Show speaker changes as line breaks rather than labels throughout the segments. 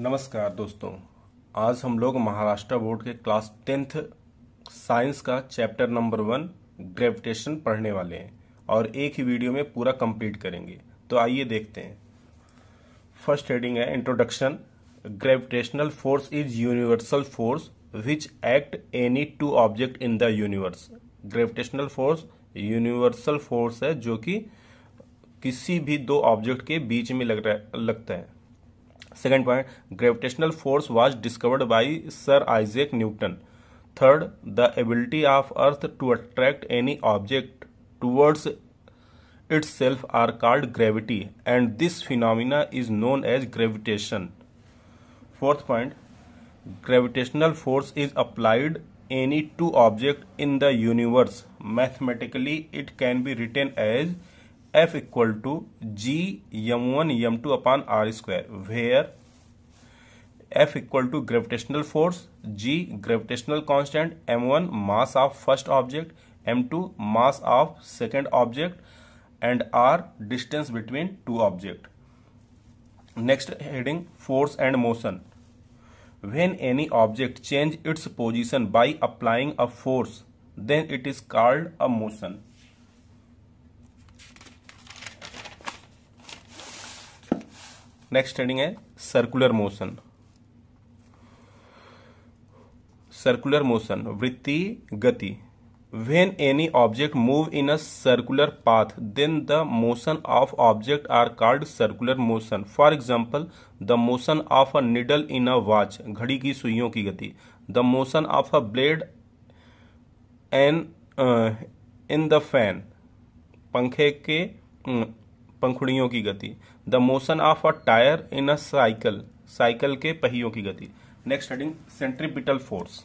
नमस्कार दोस्तों आज हम लोग महाराष्ट्र बोर्ड के क्लास टेंथ साइंस का चैप्टर नंबर वन ग्रेविटेशन पढ़ने वाले हैं और एक ही वीडियो में पूरा कंप्लीट करेंगे तो आइए देखते हैं फर्स्ट हेडिंग है introduction gravitational force is universal force which act any two object in the universe gravitational force universal force है जो कि किसी भी दो ऑब्जेक्ट के बीच में लग रहा लगता है Second point, gravitational force was discovered by Sir Isaac Newton. Third, the ability of Earth to attract any object towards itself are called gravity and this phenomena is known as gravitation. Fourth point, gravitational force is applied any two object in the universe. Mathematically, it can be written as f equal to g m1 m2 upon r square where f equal to gravitational force g gravitational constant m1 mass of first object m2 mass of second object and r distance between two object next heading force and motion when any object change its position by applying a force then it is called a motion next heading है circular motion circular motion वृत्ति गति when any object move in a circular path then the motion of object are called circular motion for example the motion of a needle in a watch घड़ी की सुइयों की गति the motion of a blade an in the fan पंखे के um, पंखुड़ियों की गति the motion of a tyre in a cycle cycle के पहियों की गति next heading centripetal force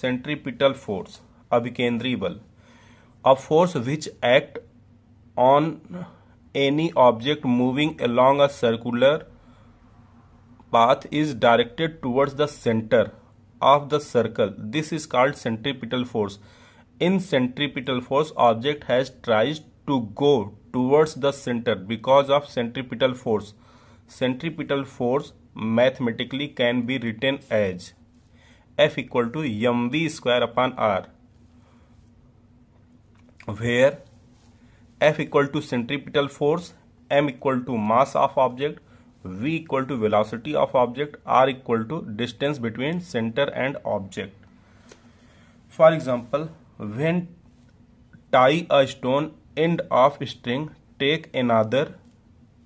centripetal force अभिकेंद्रीय बल a force which act on any object moving along a circular path is directed towards the centre of the circle this is called centripetal force in centripetal force object has tries to go towards the center because of centripetal force. Centripetal force mathematically can be written as F equal to mv square upon r where F equal to centripetal force, m equal to mass of object, v equal to velocity of object, r equal to distance between center and object. For example, when tie a stone end of string take another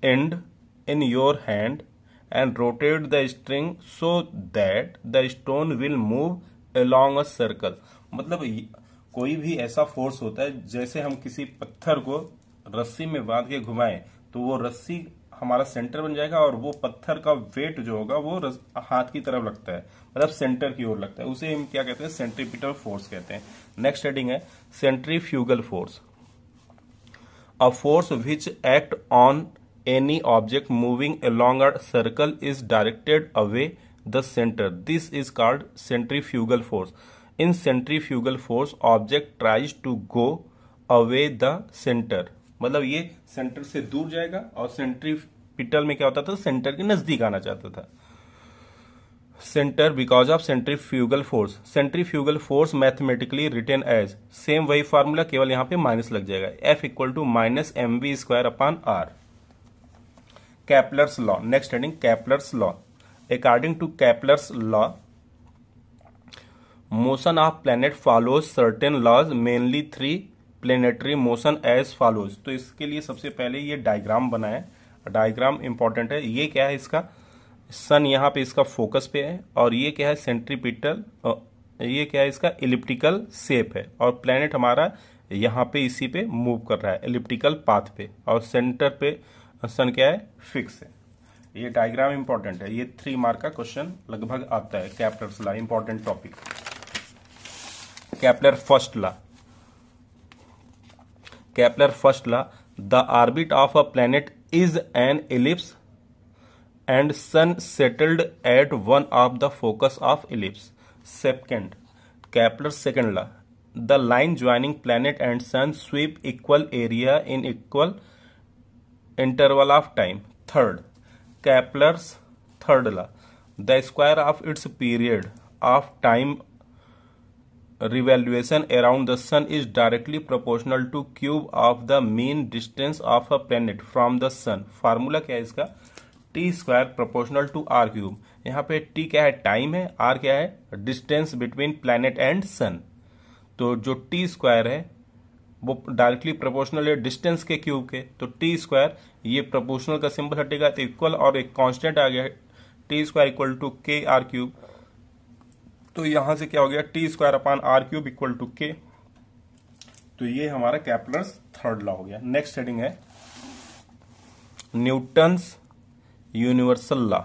end in your hand and rotate the string so that the stone will move along a circle मतलब कोई भी ऐसा force होता है जैसे हम किसी पत्थर को रस्सी में बांध के घुमाएं तो वो रस्सी हमारा सेंटर बन जाएगा और वो पत्थर का वेट जो होगा वो हाथ की तरफ लगता है मतलब सेंटर की ओर लगता है उसे हम क्या कहते हैं सेंट्रीपिटल फोर्स कहते हैं नेक्स्ट हेडिंग है centrifugal force a force which act on any object moving along a circle is directed away the center this is called centrifugal force in centrifugal force object tries to go away the center मतलब ये centre से दूर जाएगा और centripetal में क्या होता था सेंटर के नजदीक आना चाहता था because of centrifugal force centrifugal force mathematically written as same वही फार्मूला केवल यहां पे माइनस लग जाएगा F equal to minus m v square upon r Kepler's law next heading Kepler's law according to Kepler's law motion of planet follows certain laws mainly three planetary motion as follows तो इसके लिए सबसे पहले ये diagram बनाए diagram important है ये क्या है इसका सन यहाँ पे इसका फोकस पे है और ये क्या है सेंट्रीपिटल ये क्या है इसका इलिप्टिकल सेप है और प्लेनेट हमारा यहाँ पे इसी पे मूव कर रहा है इलिप्टिकल पाथ पे और सेंटर पे सन क्या है फिक्स है ये डायग्राम इंपॉर्टेंट है ये थ्री मार्क का क्वेश्चन लगभग आता है Kepler law important topic Kepler first law Kepler first law the orbit of a planet is an ellipse and sun settled at one of the focus of ellipse second Kepler second law the line joining planet and sun sweep equal area in equal interval of time third Kepler's third law the square of its period of time revolution around the sun is directly proportional to cube of the mean distance of a planet from the sun formula क्या है इसका T square proportional to r cube यहाँ पे T क्या है time है r क्या है distance between planet and sun तो जो टी स्क्वायर है वो डायरेक्टली प्रोपोर्शनल है डिस्टेंस के क्यूब के तो टी स्क्वायर ये प्रोपोर्शनल का सिंबल हटेगा तो इक्वल और एक कांस्टेंट आ गया T square equal to k r cube तो यहां से क्या हो गया T square upon r cube equal to k तो ये हमारा कैपलर्स थर्ड लॉ हो गया नेक्स्ट हेडिंग है Newton's universal law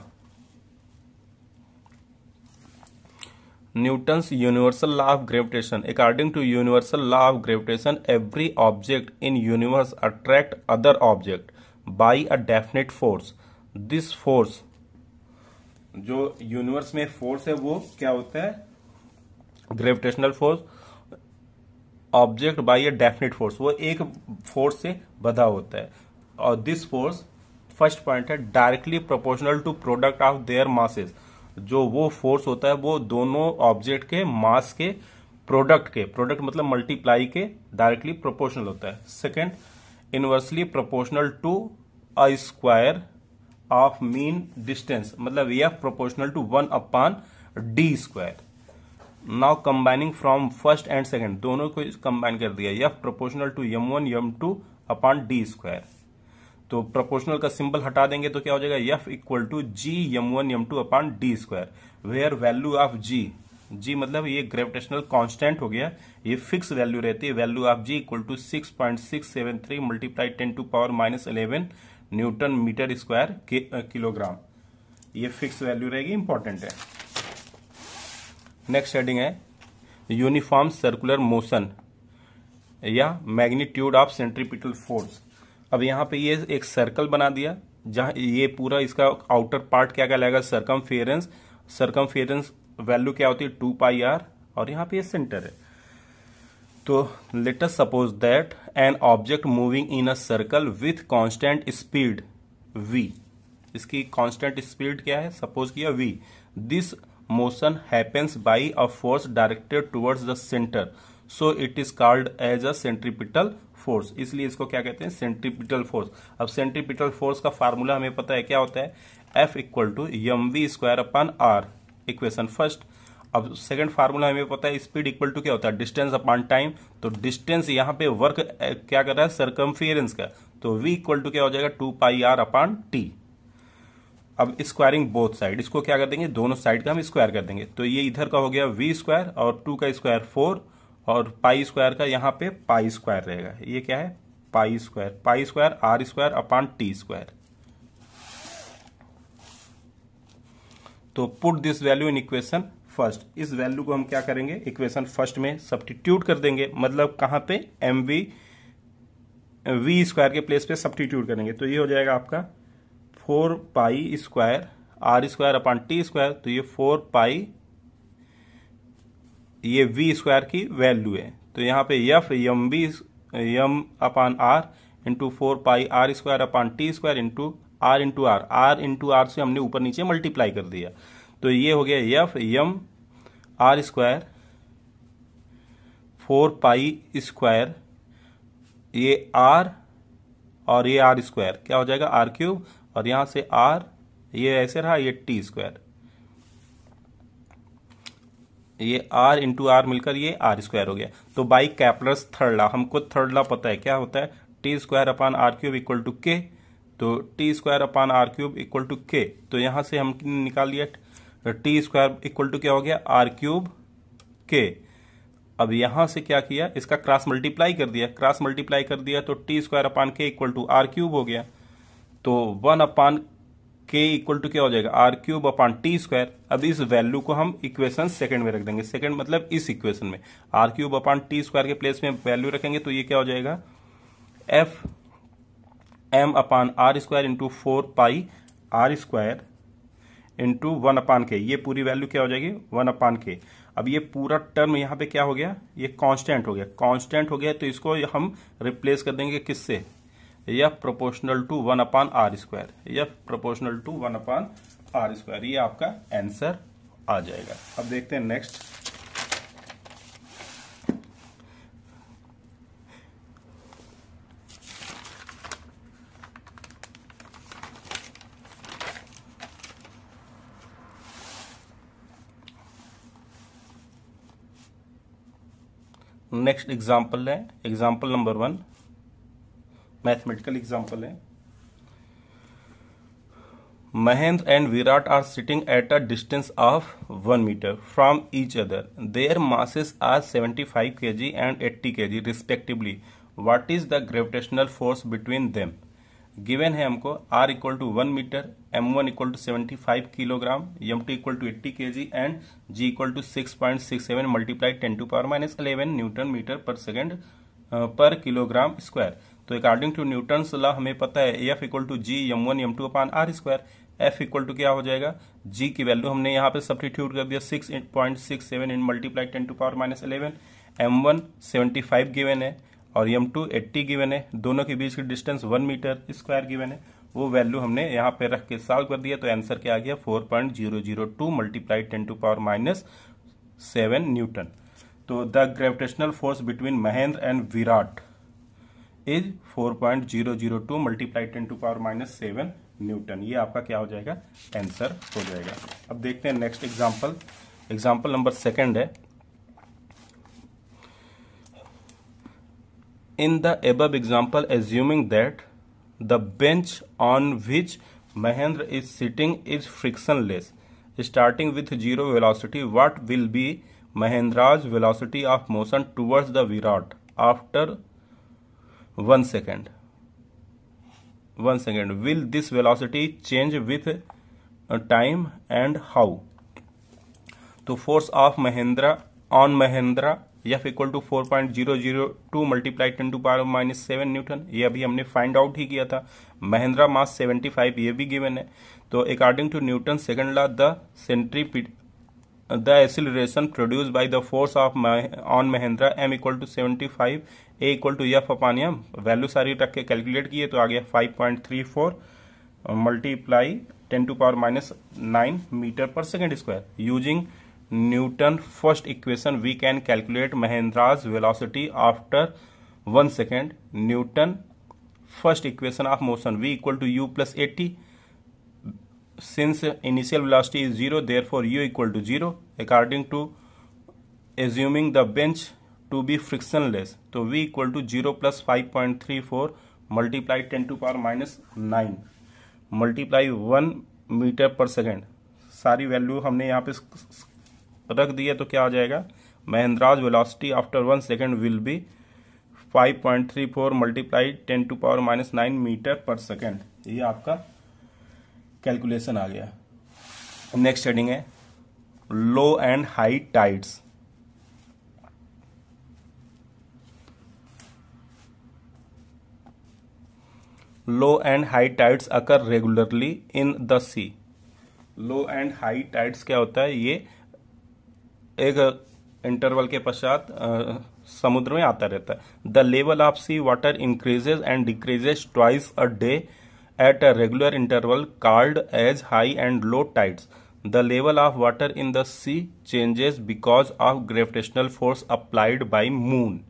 Newton's universal law of gravitation according to universal law of gravitation every object in universe attract other object by a definite force this force जो universe में force है वो क्या होता है gravitational force object by a definite force वो एक force से बधा होता है और दिस फोर्स फर्स्ट पॉइंट है directly proportional to product of their masses जो वो फोर्स होता है वो दोनों ऑब्जेक्ट के मास के प्रोडक्ट के प्रोडक्ट मतलब मल्टीप्लाई के डायरेक्टली प्रोपोर्शनल होता है second inversely proportional to a square of mean distance मतलब ये proportional to one upon d square now combining from first and second दोनों को कंबाइन कर दिया यह proportional to m one Yama two upon d square तो proportional का symbol हटा देंगे तो क्या हो जाएगा F equal to ji Yama one Yama two upon d square where value of G G मतलब ये ग्रेविटेशनल कांस्टेंट हो गया ये फिक्स वैल्यू रहती है value of G equal to six point six seven three multiply ten to power minus eleven newton metre square kilogram ये fix value रहेगी important है नेक्स्ट हेडिंग है यूनिफॉर्म सर्कुलर मोशन या मैग्नीट्यूड ऑफ सेंट्रीपिटल फोर्स अब यहाँ पे ये एक सर्कल बना दिया जहाँ ये पूरा इसका आउटर पार्ट क्या कहलाएगा circumference circumference value क्या होती है टू पाई आर और यहाँ पे ये सेंटर है तो let us suppose that an object moving in a circle with constant speed v इसकी कांस्टेंट स्पीड क्या है सपोज किया v this motion happens by a force directed towards the centre so it is called as a centripetal force इसलिए इसको क्या कहते हैं centripetal force अब सेंट्रीपिटल फोर्स का फार्मूला हमें पता है क्या होता है F equal to m v square upon R equation first अब सेकंड फार्मूला हमें पता है स्पीड इक्वल टू क्या होता है डिस्टेंस अपॉन टाइम तो डिस्टेंस यहाँ पे वर्क क्या कर रहा है सरकमफियरेंस का तो वी इक्वल टू क्या हो जाएगा two pi r upon T अब स्क्वायरिंग बोथ साइड इसको क्या कर देंगे दोनों साइड का हम स्क्वायर कर देंगे तो ये इधर का हो गया वी स्क्वायर और टू का स्क्वायर फोर और पाई स्क्वायर का यहाँ पे पाई स्क्वायर रहेगा ये क्या है pi square pi square r square upon T square तो put this value in equation first इस वैल्यू को हम क्या करेंगे इक्वेशन फर्स्ट में सब्टीट्यूट कर देंगे मतलब कहां पे एम वी वी स्क्वायर के प्लेस पे सब्टीट्यूट करेंगे तो ये हो जाएगा आपका four pi square r square upon T square तो ये फोर पाई ये वी स्क्वायर की वैल्यू है तो यहाँ पे F m v m upon r into four pi r square upon T square into r into r r into r से हमने ऊपर नीचे मल्टीप्लाई कर दिया तो ये हो गया F m r square four pi square ये आर और ये आर स्क्वायर क्या हो जाएगा आर क्यूब और यहाँ से आर ये ऐसे रहा ये टी स्क्वायर ये आर इंटू आर मिलकर ये आर स्क्वायर हो गया तो बाई कैपलर्स थर्ड ला हमको थर्ड लॉ पता है क्या होता है T square upon r cube equal to k तो T square upon r cube equal to k तो यहां से हम निकाल लिया टी स्क्वायर इक्वल टू क्या हो गया आर क्यूब के अब यहां से क्या किया इसका क्रॉस मल्टीप्लाई कर दिया क्रॉस मल्टीप्लाई कर दिया तो टी स्क्वायर अपान के इक्वल टू आर क्यूब हो गया तो वन अपान के इक्वल टू क्या हो जाएगा r cube upon T square अब इस वैल्यू को हम इक्वेशन सेकंड में रख देंगे सेकंड मतलब इस इक्वेशन में r cube upon T square के प्लेस में वैल्यू रखेंगे तो ये क्या हो जाएगा F m upon are square into four pi r square into one upon k ये पूरी वैल्यू क्या हो जाएगी वन अपान के अब ये पूरा टर्म यहां पे क्या हो गया ये कांस्टेंट हो गया कांस्टेंट हो गया तो इसको हम रिप्लेस कर देंगे किससे F proportional to one upon are square F proportional to one upon are square ये आपका आंसर आ जाएगा अब देखते हैं नेक्स्ट नेक्स्ट एग्जाम्पल है example number one mathematical example है Mahendra and Virat are sitting at a distance of one metre from each other their masses are 75 five के जी and eighty k ji respectively what is the gravitational force between them given है हमको r equal to one metre m one equal to seventy five kilogram m two equal to eighty k ji and G equal to six point six seven multiply ten to power minus eleven newton metre पर second पर kilogram square तो according to Newton law हमें पता है a F equal to G M one m two upon are square F equal to क्या हो जाएगा जी की वैल्यू हमने यहाँ पे सब्सटीट्यूट कर दिया six point six seven in multiply ten to power minus eleven m one seventy five given है और एम टू एट्टी गिवेन है दोनों के बीच की distance one metre square given है वो वैल्यू हमने यहाँ पे रख के सॉल्व कर दिया तो आंसर क्या आ गया four point zero zero two multiply ten to power minus seven newton तो the gravitational force between Mahendra and Virat is 4.002 point zero zero two multiply ten to power minus seven newton ये आपका क्या हो जाएगा आंसर हो जाएगा अब देखते हैं next example example number second है in the above example assuming that the bench on which Mahendra is sitting is less starting with zero velocity what will be Mahendra's velocity of motion towards the Virat after one second one second will this velocity change with time and how तो force of Mahindra on Mahindra F equal to four point zero zero two multiply ten to power minus seven newton ये अभी हमने find out ही किया था Mahindra mass seventy five ये भी given है तो according to Newton second law the centripetal the acceleration produced by the force of on Mahindra m equal to seventy five a equal to F upon m value सारी रख के calculate किए तो आ गया five point three four multiply ten to power minus nine metre पर second square using Newton first equation we can calculate Mahendra's velocity after one second Newton first equation of motion v equal to you plus a t since initial velocity is zero therefore u equal to zero according to assuming the bench to be frictionless तो v equal to zero plus five point three four multiply ten to power minus nine multiply one metre पर second सारी value हमने यहाँ पे रख दिया तो क्या आ जाएगा महेंद्राज velocity after one second will be 5.34 multiply ten to power minus nine metre पर सेकेंड ये आपका कैलकुलेशन आ गया नेक्स्ट हेडिंग है low and high tides low and high tides occur regularly in the sea low and high tides क्या होता है ये एक इंटरवल के पश्चात समुद्र में आता रहता है the level of sea water increases and decreases twice a day at a regular interval called as high and low tides the level of water in the sea changes because of gravitational force applied by moon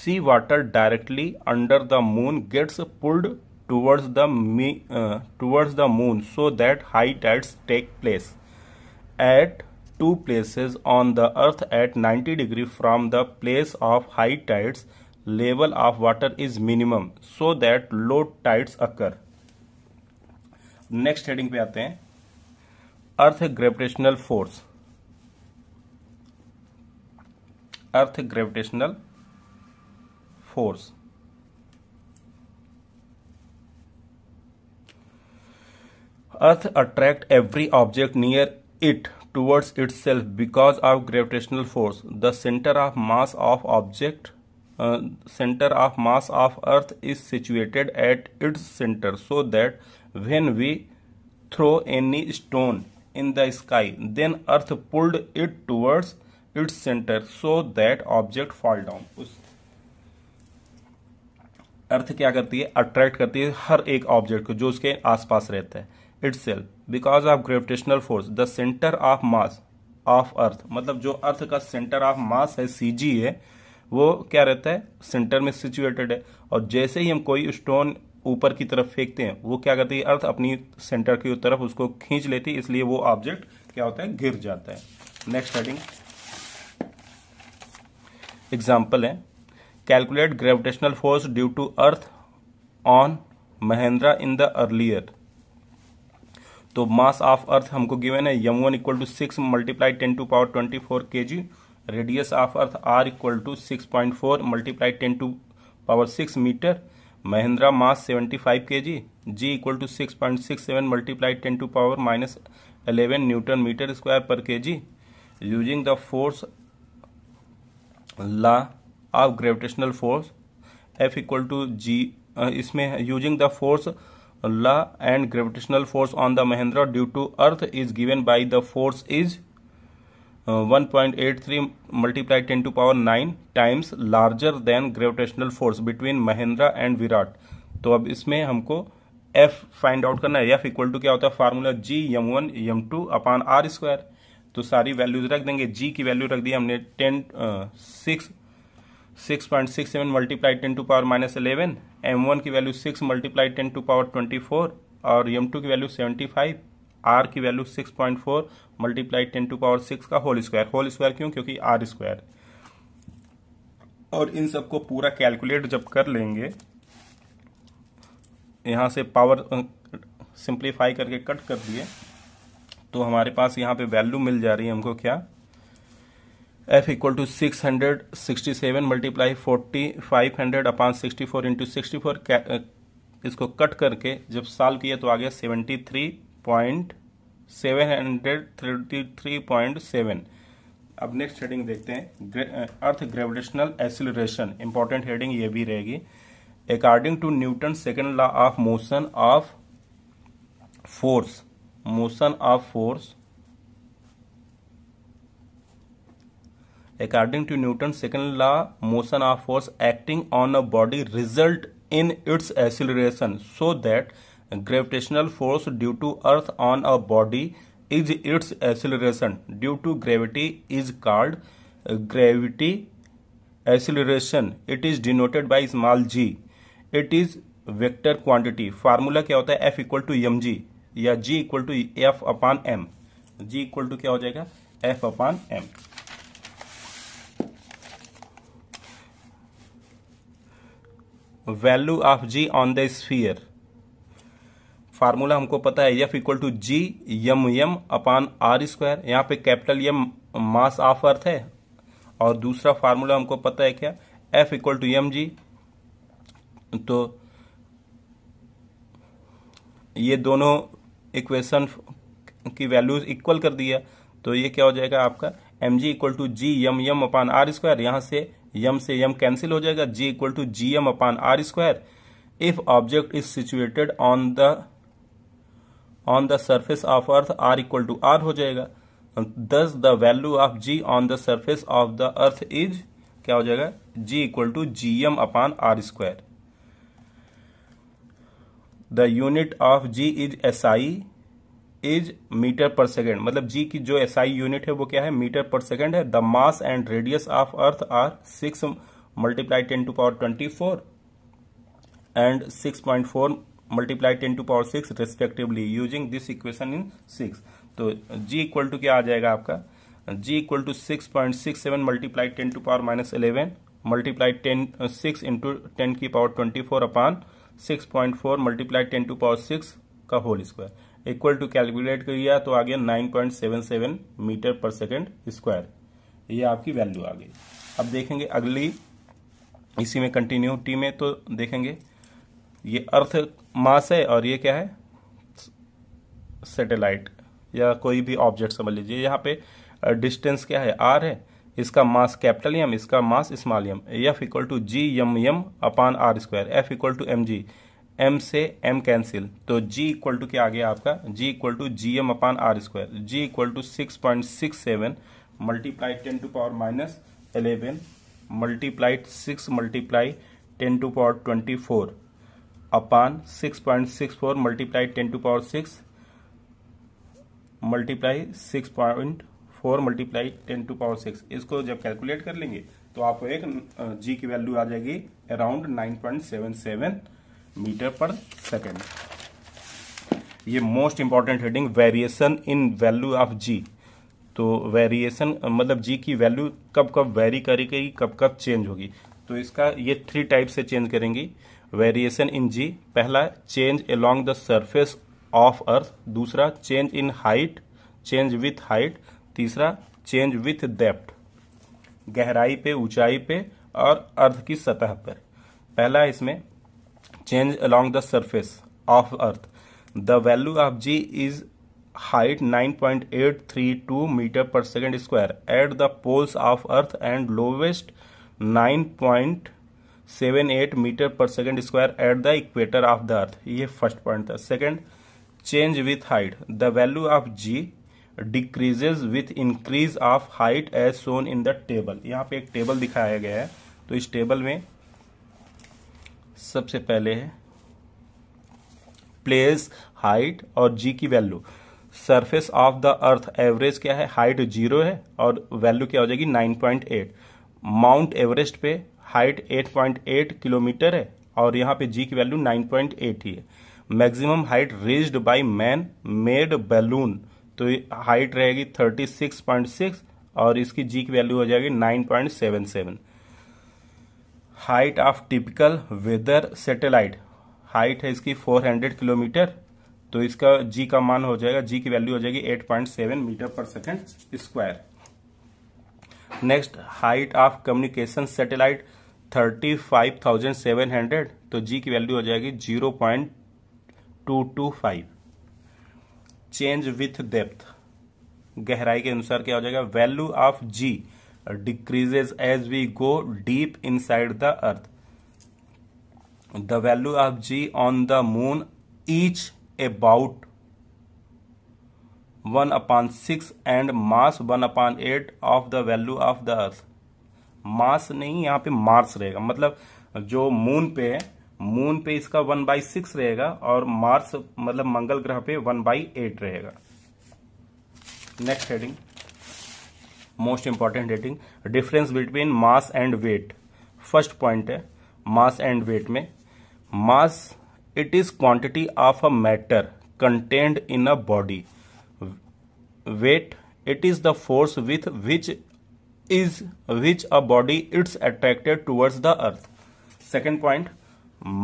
sea water directly under the moon gets pulled towards the uh, towards the moon so that high tides take place at two places on the earth at 90 degree from the place of high tides level of water is minimum so that low tides occur next heading पे आते हैं earth gravitational force earth gravitational force earth attract every object near it towards itself because of gravitational force the centre of mass of object centre of mass of earth is situated at its centre so that when we throw any stone in the sky then earth pulled it towards its centre so that object fall down earth क्या करती है attract करती है हर एक object को जो उसके आसपास रहता है itself because of gravitational force the centre of mass of earth मतलब जो अर्थ का सेंटर ऑफ मास है सी जी है वो क्या रहता है सेंटर में सिचुएटेड है और जैसे ही हम कोई स्टोन ऊपर की तरफ फेंकते हैं वो क्या करती है अर्थ अपनी सेंटर की तरफ उसको खींच लेती है इसलिए वो ऑब्जेक्ट क्या होता है गिर जाता है नेक्स्ट हेडिंग एग्जाम्पल है calculate gravitational force due to earth on महेंद्रा इन द अर्लियर तो मास ऑफ अर्थ हमको गिवेन है m one equal to six multiply ten to power twenty four के g radius of earth r equal to six point four multiply ten to power six metre महिंद्रा mass seventy five के g g equal to six point six seven multiply ten to power minus eleven newton metre square per k g using the force law of gravitational force f equal to g इसमें using the force la and gravitational force on the Mahendra due to earth is given by the force is uh, 1.83 multiplied 10 to power 9 times larger than gravitational force between Mahendra and Virat तो अब इसमें हमको F find out करना है F equal to क्या होता है formula G m one Yama two upon are square तो सारी वैल्यूज रख देंगे G की वैल्यू रख दी हमने ten six uh, six point six seven multiply ten to power minus eleven m one की value six multiply ten to power twenty four और एम टू की वैल्यू सेवेंटी फाइव आर की value six point four multiply ten to power six का whole square whole square क्यों क्योंकि are square और इन सबको पूरा कैलकुलेट जब कर लेंगे यहां से पावर सिंप्लीफाई करके कट कर दिए तो हमारे पास यहाँ पे वैल्यू मिल जा रही है हमको क्या f equal to six hundred sixty seven multiply forty five hundred upon sixty four into sixty four इसको कट करके जब साल किया तो आ गया seventy three point seven hundred thirty three point seven अब नेक्स्ट हेडिंग देखते हैं earth gravitational acceleration important heading ये भी रहेगी according to Newton second law of motion of force motion of force according to Newton second law motion of force acting on a body result in its acceleration so that gravitational force due to earth on a body is its acceleration due to gravity is called gravity acceleration it is denoted by small g it is vector quantity formula क्या होता है F equal to m g या g equal to f upon m ji equal to क्या हो जाएगा f upon m value of ji on the sphere formula हमको पता है F equal to ji m m upon are square यहाँ पे capital M mass of अर्थ है और दूसरा फार्मूला हमको पता है क्या f equal to m g तो ये दोनों इक्वेशन की वैल्यूज इक्वल कर दिया तो ये क्या हो जाएगा आपका m ji equal to ji m m upon are square यहाँ से यम से यम कैंसिल हो जाएगा g equal to G M upon are square if object is situated on the on the surface of earth r equal to r हो जाएगा thus the value of ji on the surface of the earth is क्या हो जाएगा g equal to G M upon are square the unit of g is S I is metre पर second मतलब जी की जो SI unit है वो क्या है मीटर पर सेकेंड है the mass and radius of earth are six multiply ten to power twenty four and six point four multiply ten to power six respectively using this equation in six तो g equal to क्या आ जाएगा आपका g equal to six point six seven multiply ten to power minus eleven multiply ten six into ten की power twenty four upon six point four multiply ten to power six का whole square equal to calculate किया तो आ गया 9.77 metre पर second square ये आपकी value आ गई अब देखेंगे अगली इसी में कंटिन्यूटी में तो देखेंगे ये अर्थ मास है और ये क्या है सेटेलाइट या कोई भी ऑब्जेक्ट समझ लीजिए यहाँ पे डिस्टेंस क्या है आर है इसका मास कैपिटल यम इसका mass small m f equal to ji m m upon are square F equal to m g m से एम कैंसिल तो जी इक्वल टू क्या आ गया आपका g equal to G M upon are square ji equal to six point six seven multiply ten to power minus eleven multiply six multiply ten to power twenty four upon six point six four multiply ten to power six multiply six point four multiply ten to power six इसको जब calculate कर लेंगे तो आपको एक जी की value आ जाएगी around nine point seven seven metre पर सेकेंड ये most important heading variation in value of g तो वेरिएशन मतलब जी की वैल्यू कब कब वेरी करेगी कब कब चेंज होगी तो इसका ये थ्री टाइप से चेंज करेंगी वेरिएशन इन जी पहला change along the surface of earth दूसरा change in height change with height तीसरा चेंज विथ डेप्थ गहराई पे ऊंचाई पे और अर्थ की सतह पर पहला इसमें change along the surface of earth the value of g is height 9.832 metre पर second square at the poles of earth and lowest 9.78 metre पर second square at the equator of the earth ये first point था second change with height the value of g decreases with increase of height as shown in the table यहाँ पे एक table दिखाया गया है तो इस टेबल में सबसे पहले है प्लेस हाइट और जी की value surface of the earth average क्या है हाइट जीरो है और वैल्यू क्या हो जाएगी nine point eight mount Everest पे height eight point eight kilometre है और यहां पे जी की वैल्यू नाइन पॉइंट एट ही है maximum height raised by man made balloon तो हाइट रहेगी थर्टी सिक्स पॉइंट सिक्स और इसकी जी की वैल्यू हो जाएगी nine point seven seven height of typical weather satellite height है इसकी 400 किलोमीटर तो इसका जी का मान हो जाएगा जी की वैल्यू हो जाएगी 8.7 metre per second square next height of communication satellite 35,700 तो जी की वैल्यू हो जाएगी 0.225 चेंज विथ डेप्थ गहराई के अनुसार क्या हो जाएगा value of g decreases as we go deep inside the earth. The value of G on the moon each about 1 upon 6 and mass 1 upon 8 of the value of the earth. Mass नहीं यहाँ पे Mars रहेगा मतलब जो moon पे है moon पे इसका वन बाई सिक्स रहेगा और मार्स मतलब मंगल ग्रह पे वन बाई एट रहेगा next heading most important rating difference between mass and weight first point hai mass and weight mass it is quantity of a matter contained in a body weight it is the force with which is which a body is attracted towards the earth second point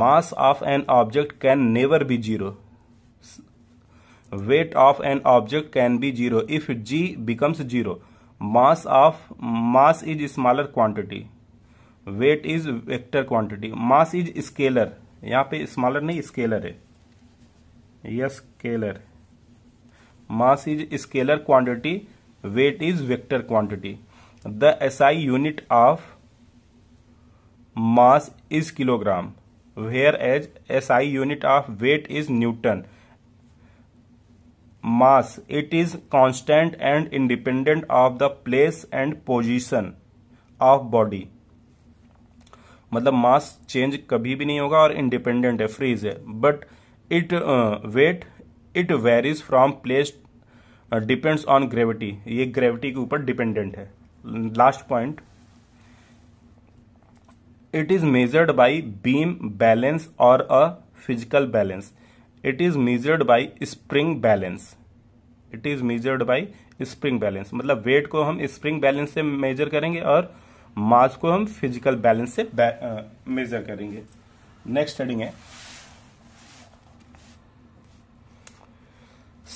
mass of an object can never be zero weight of an object can be zero if g becomes zero mass of mass is smaller quantity weight is vector quantity mass is scalar यहां पे smaller नहीं scalar है yes scalar mass is scalar quantity weight is vector quantity the SI unit of mass is kilogram whereas SI unit of weight is newton mass it is constant and independent of the place and position of body मतलब mass change कभी भी नहीं होगा और independent है फ्रीज है but it weight it varies from place depends on gravity ये ग्रेविटी के ऊपर डिपेंडेंट है last point it is measured by beam balance और a physical balance it is measured by spring balance it is measured by spring balance मतलब weight को हम spring balance से measure करेंगे और मास को हम फिजिकल बैलेंस से मेजर करेंगे नेक्स्ट हेडिंग है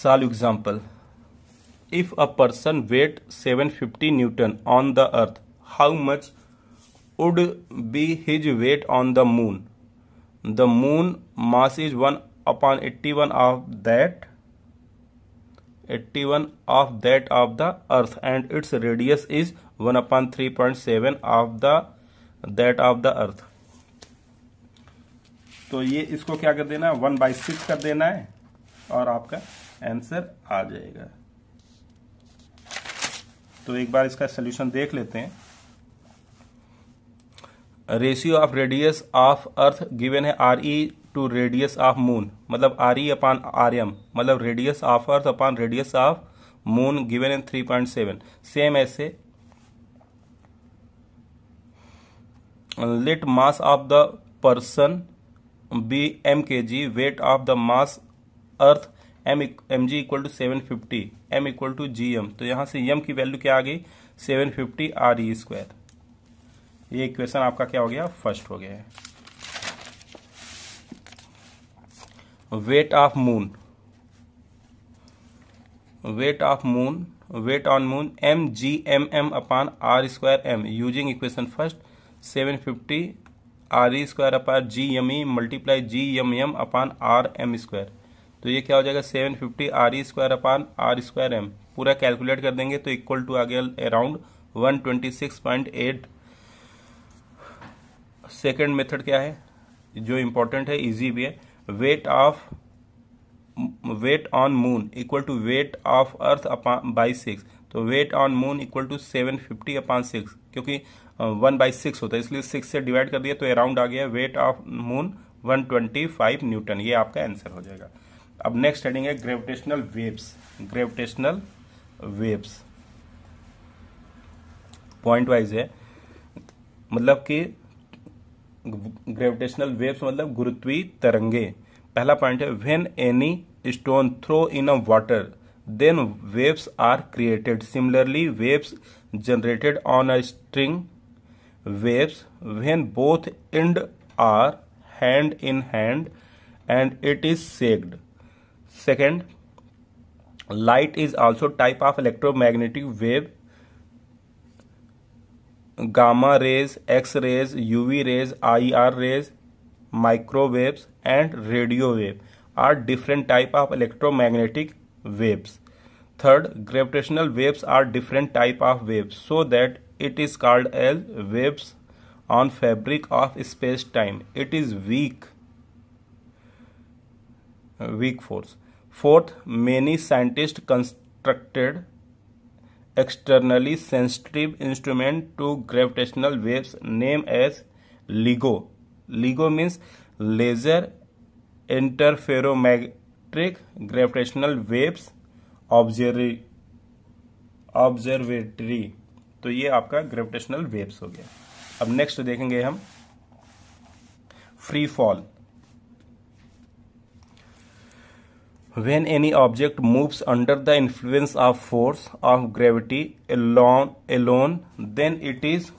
साल example if a person weight 750 newton on the earth how much would be his weight on the moon the moon mass is one upon eighty one of that eighty one of that of the earth and its radius is one upon three point seven of the that of the earth तो ये इसको क्या कर देना है one by six कर देना है और आपका आंसर आ जाएगा तो एक बार इसका सोल्यूशन देख लेते हैं ratio of radius of earth given है R E e to radius of moon मतलब R E upon R M मतलब radius of earth upon radius of moon given in three point seven same ऐसे let mass of the person be M K G weight of the mass earth M M ji equal to seven fifty M equal to ji M तो यहां से M की value क्या आ गई seven fifty R E square ये equation आपका क्या हो गया फर्स्ट हो गया है weight of moon weight of moon weight on moon m g m m upon r square m using equation first 750 r e square upon g m e multiply G M M upon R M square तो ये क्या हो जाएगा 750 fifty R E square upon are square M पूरा calculate कर देंगे तो equal to आ गया अराउंड 126.8 सेकंड मेथड क्या है जो इम्पोर्टेंट है इजी भी है weight of weight on moon equal to weight of earth upon by six तो weight on moon equal to seven fifty upon six क्योंकि वन बाई सिक्स होता है इसलिए सिक्स से डिवाइड कर दिया तो अराउंड आ गया weight of moon one twenty five newton ये आपका आंसर हो जाएगा अब नेक्स्ट हेडिंग है gravitational waves gravitational waves point wise है मतलब कि ग्रेविटेशनल वेव्स मतलब गुरुत्वीय तरंगे पहला पॉइंट है when any stone throw in a water then waves are created similarly waves generated on a string waves when both end are hand in hand and it is shaked second light is also type of electromagnetic wave gamma rays, X rays, UV rays, IR rays, microwaves and radio wave are different type of electromagnetic waves. Third, gravitational waves are different type of waves so that it is called as waves on fabric of space-time. It is weak, weak force. Fourth, many scientists constructed externally sensitive instrument to gravitational waves name as LIGO LIGO means laser interferometric gravitational waves observe observatory तो ये आपका gravitational waves हो गया अब next देखेंगे हम free fall When any object moves under the influence of force of gravity alone, alone then it is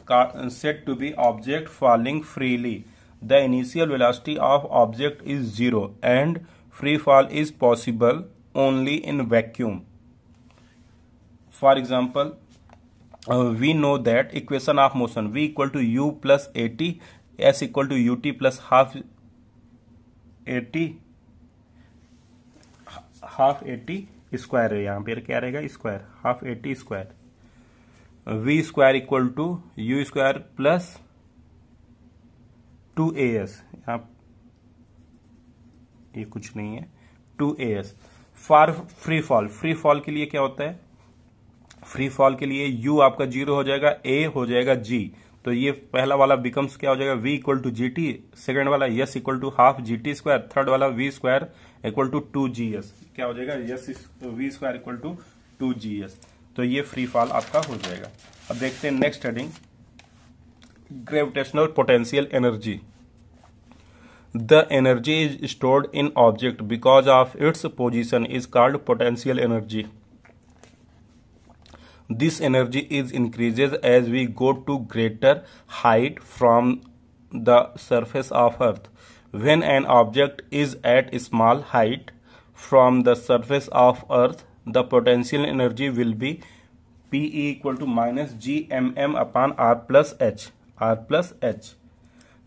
said to be object falling freely. The initial velocity of object is zero and free fall is possible only in vacuum. For example, uh, we know that equation of motion v equal to u plus at s equal to ut plus half at. Half AT square है यहां पर क्या रहेगा square half AT square V square equal to U square plus two A S यहां ये कुछ नहीं है two A S for free fall free fall के लिए क्या होता है फ्री फॉल के लिए u आपका जीरो हो जाएगा a हो जाएगा g तो ये पहला वाला बिकम्स क्या हो जाएगा v equal to G T second वाला S equal to half G T square third वाला V square equal to two G S क्या हो जाएगा yes V square equal to two G S तो ये फ्री फॉल आपका हो जाएगा अब देखते हैं next heading gravitational potential energy the energy is stored in object because of its position is called potential energy this energy is increases as we go to greater height from the surface of earth when an object is at small height from the surface of earth the potential energy will be P E equal to minus G M M upon R plus H R plus H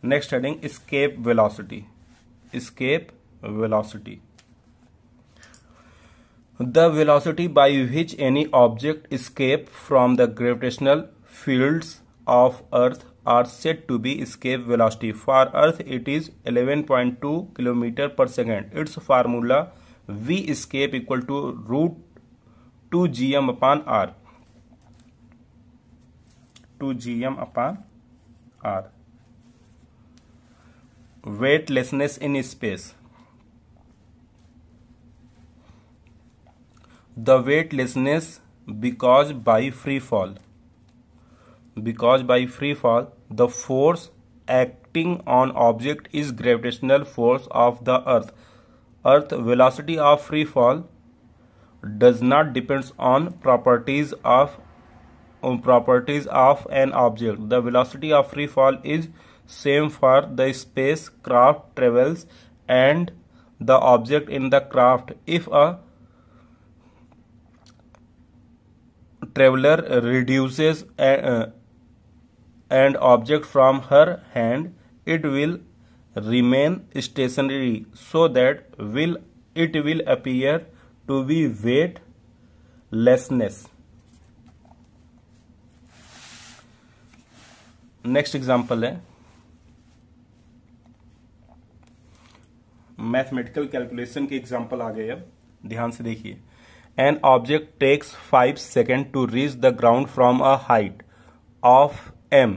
next heading escape velocity escape velocity the velocity by which any object escape from the gravitational fields of earth are set to be escape velocity for earth it is point two kilometre per second its formula V escape equal to root two G M upon R two G M upon R weightlessness in space the weightlessness because by free fall because by free fall the force acting on object is gravitational force of the earth earth velocity of free fall does not depends on properties of on properties of an object the velocity of free fall is same for the spacecraft travels and the object in the craft if a traveler reduces a uh, uh and object from her hand it will remain stationary so that will it will appear to be weightlessness next example है mathematical calculation के example आ गए अब ध्यान से देखिए an object takes five second to reach the ground from a height of M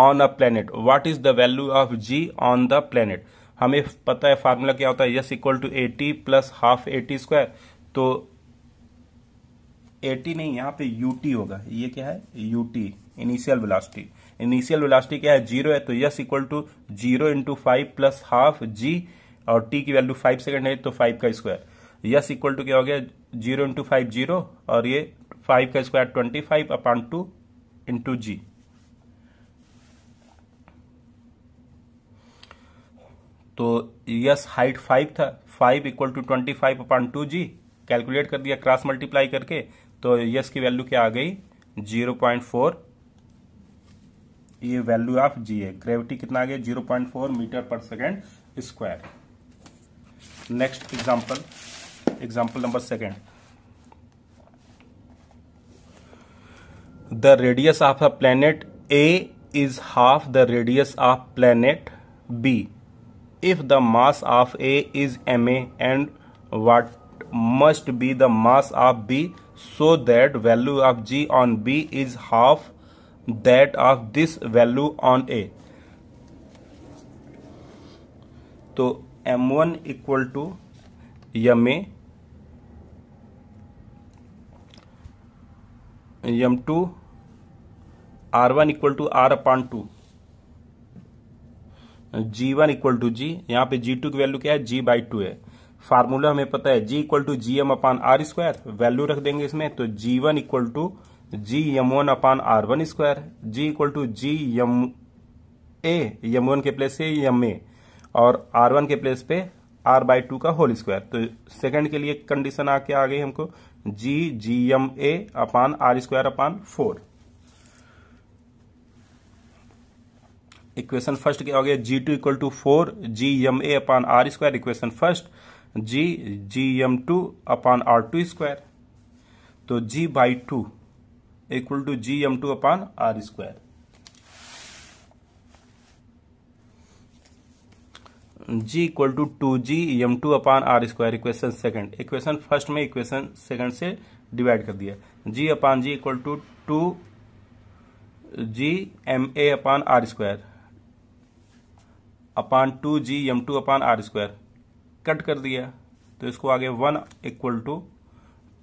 on a planet what is the value of ji on the planet हमें पता है फार्मूला क्या होता है yes equal to AT plus half AT square तो AT नहीं यहां पे यूटी होगा ये क्या है UT initial velocity initial velocity क्या है जीरो है तो S equal to zero into five plus half G और टी की वैल्यू फाइव सेकेंड है तो फाइव का स्क्वायर यस इक्वल टू क्या हो गया जीरो इंटू फाइव जीरो और ये फाइव का square twenty five upon two into G तो यस हाइट फाइव था five equal to twenty five upon two G calculate कर दिया क्रॉस मल्टीप्लाई करके तो यस की वैल्यू क्या आ गई जीरो पॉइंट फोर ये वैल्यू ऑफ जी है ग्रेविटी कितना आ गया जीरो पॉइंट फोर मीटर पर second square next example example number second the radius of a planet A is half the radius of planet B if the mass of A is M and what must be the mass of B so that value of ji on B is half that of this value on ए तो M one equal to M M two R one equal to R upon two G one equal to G यहाँ पे G two की value क्या है G by two है formula हमें पता है G equal to G M upon are square value रख देंगे इसमें तो G one equal to G M one upon R one square ji equal to ji M A M one के place से एम ए और R one के place पे R by two का होल स्क्वायर तो सेकंड के लिए condition आके आ गई हमको G G M A upon are square upon four equation first क्या हो गया G two equal to four G M A upon are square equation first G G M two upon R two square तो G by two equal to ji M two upon are square ji equal to two ji M two upon are square equation second equation first में equation second से divide कर दिया G upon G equal to two ji M A upon are square upon two ji M two upon are square cut कर दिया तो इसको आगे one equal to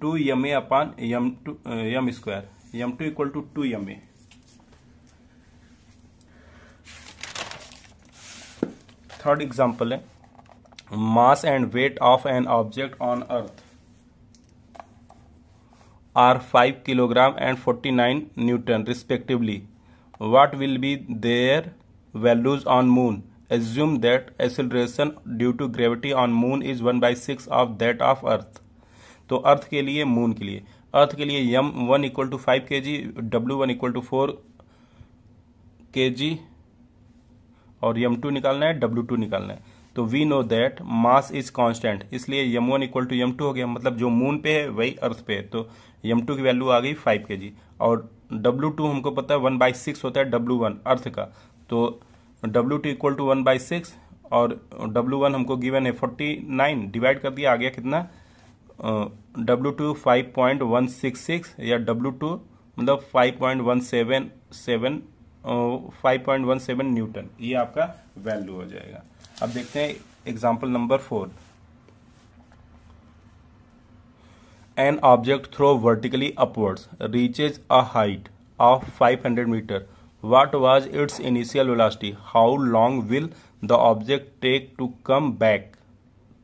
two M A upon M two M square M two equal to two M A third example है मास and weight of an object on earth are five kilogram and forty nine newton respectively what will be their values on moon assume that acceleration due to gravity on moon is one by six of that of earth तो earth के लिए moon के लिए earth के लिए M one equal to five के G W one equal to four के G और यम टू निकालना है डब्ल्यू टू निकालना है तो we know that mass is constant इसलिए M one equal to M two हो गया मतलब जो मून पे है वही अर्थ पे है तो यम टू की वैल्यू आ गई फाइव के जी और डब्ल्यू टू हमको पता है वन बाई सिक्स होता है डब्ल्यू वन अर्थ का तो W two equal to one by six और डब्ल्यू वन हमको गिवन है फोर्टी नाइन डिवाइड कर दिया आ गया कितना W two five point one six six या डब्ल्यू टू मतलब five point one seven seven five point one seven newton ये आपका वैल्यू हो जाएगा अब देखते हैं example number four an object throw vertically upwards reaches a height of five hundred metre what was its initial velocity how long will the object take to come back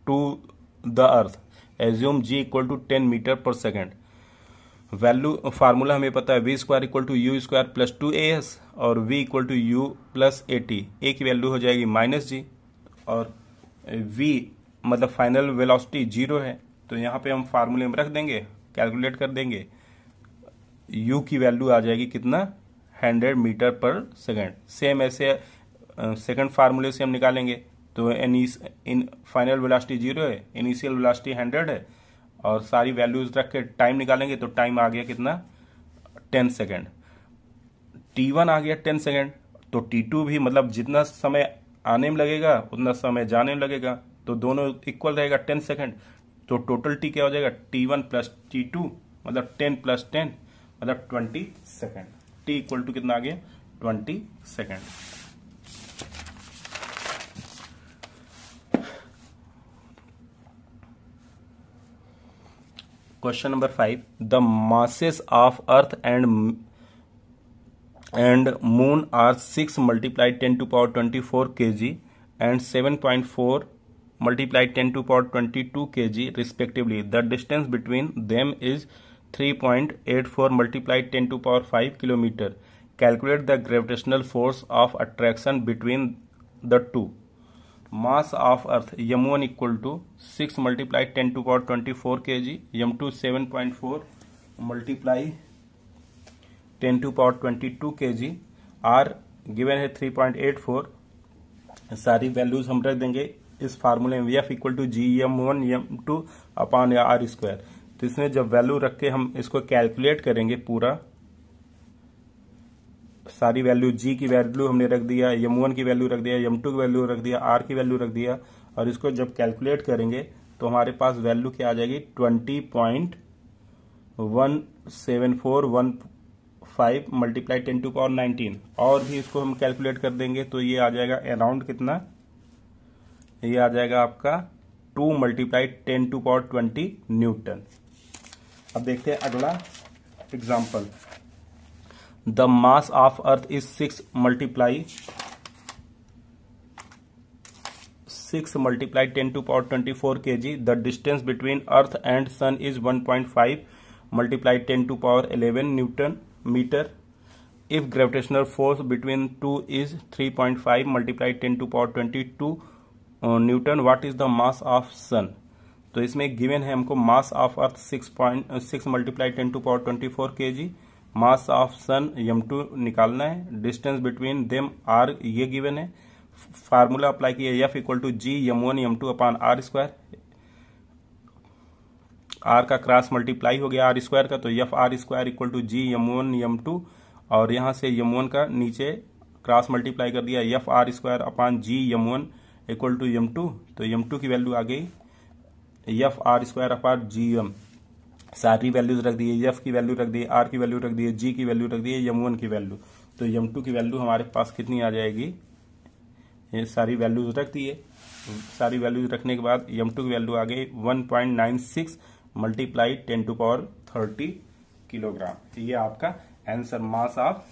to the earth assume g equal to 10 metre पर second value formula हमें पता है V square equal to U square plus two A S और V equal to you plus A T A की value हो जाएगी minus जी और we मतलब फाइनल वेलोसिटी जीरो है तो यहाँ पे हम फार्मूले में रख देंगे कैलकुलेट कर देंगे यू की वैल्यू आ जाएगी कितना हंड्रेड मीटर पर सेकेंड सेम ऐसे सेकेंड फार्मूले से हम निकालेंगे तो इन फाइनल वेलासिटी जीरो है इनिशियल वेलासिटी हंड्रेड है और सारी वैल्यूज रख के टाइम निकालेंगे तो टाइम आ गया कितना टेन सेकेंड टी वन आ गया टेन सेकेंड तो टी टू भी मतलब जितना समय आने में लगेगा उतना समय जाने में लगेगा तो दोनों इक्वल रहेगा टेन सेकेंड तो टोटल टी क्या हो जाएगा T one plus T two मतलब टेन प्लस टेन मतलब twenty second T equal to कितना आ गया twenty second question number five the masses of earth and and moon are six multiply ten to power twenty four के जी and seven point four multiply ten to power twenty two K ji respectively the distance between them is three point eight four multiply ten to power five kilometre calculate the gravitational force of attraction between the two mass of earth M one equal to six multiply ten to power twenty four के G M two seven point four multiply ten to power twenty two K G are given है three point eight four सारी values हम रख देंगे इस फार्मूले में we F equal to G M one m two upon R square तो इसमें जब वैल्यू रख के हम इसको कैलकुलेट करेंगे पूरा सारी वैल्यू जी की वैल्यू हमने रख दिया यम वन की वैल्यू रख दिया यम टू की वैल्यू रख दिया आर की वैल्यू रख दिया और इसको जब कैलकुलेट करेंगे तो हमारे पास वैल्यू क्या आ जाएगी twenty point one seven four one five multiply ten to power nineteen और भी इसको हम कैलकुलेट कर देंगे तो ये आ जाएगा अराउंड कितना ये आ जाएगा आपका two multiply ten to power twenty newton अब देखते हैं अगला example the mass of earth is six multiply six multiply ten to power twenty four के G the distance between earth and sun is one point five multiply ten to power eleven newton metre if gravitational force between two is three point five multiply ten to power twenty two newton what is the mass of सन तो इसमें given है हमको mass of earth six point six multiply ten to power twenty four के G mass of sun M two निकालना है distance between them R ये given है formula apply किया F equal to ji Yama one Yama two upon R square R का cross multiply हो गया R square का तो F R square equal to ji Yama one Yama two और यहां से यम वन का नीचे क्रॉस मल्टीप्लाई कर दिया F R square upon G Yama one equal to M two तो यम टू की वैल्यू आ गई F R square R G M सारी वैल्यूज रख दिए एफ की वैल्यू रख दिए आर की वैल्यू रख दिए जी की वैल्यू रख दिए यम वन की वैल्यू तो यम टू की वैल्यू हमारे पास कितनी आ जाएगी ये सारी वैल्यूज रख दिए सारी वैल्यूज रखने के बाद यम टू की वैल्यू आ गई one point nine six multiply ten to power thirty kilogram ये आपका answer mass of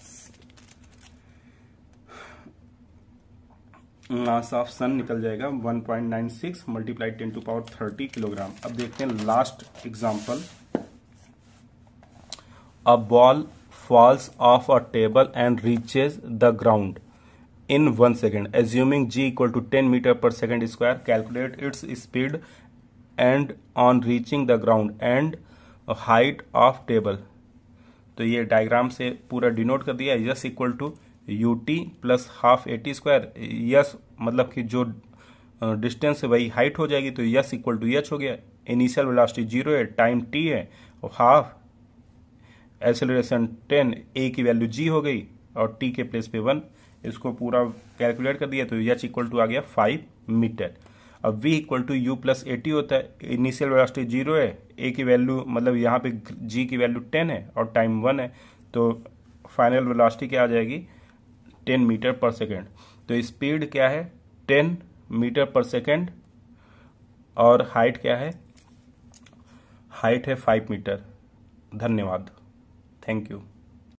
of sun निकल जाएगा 1.96 point nine six multiply ten to power thirty kilogram अब देखते हैं last example a ball falls of a table and reaches the ground in one second assuming G equal to ten metre पर second square calculate its speed and on reaching the ground and height of table तो ये diagram से पूरा denote कर दिया just equal to U T plus half A T square S मतलब कि जो डिस्टेंस है वही हाइट हो जाएगी तो यस इक्वल टू यच हो गया इनिशियल वेलोसिटी जीरो है टाइम टी है और हाफ एक्सेलरेशन टेन ए की वैल्यू जी हो गई और टी के प्लेस पे वन इसको पूरा कैलकुलेट कर दिया तो यच इक्वल टू आ गया फाइव मीटर अब v equal to you plus A होता है इनिशियल वेलोसिटी जीरो है ए की वैल्यू मतलब यहाँ पे g की वैल्यू टेन है और टाइम वन है तो फाइनल वेलोसिटी क्या आ जाएगी टेन मीटर पर सेकेंड तो स्पीड क्या है टेन मीटर पर सेकेंड और हाइट क्या है हाइट है फाइव मीटर धन्यवाद थैंक यू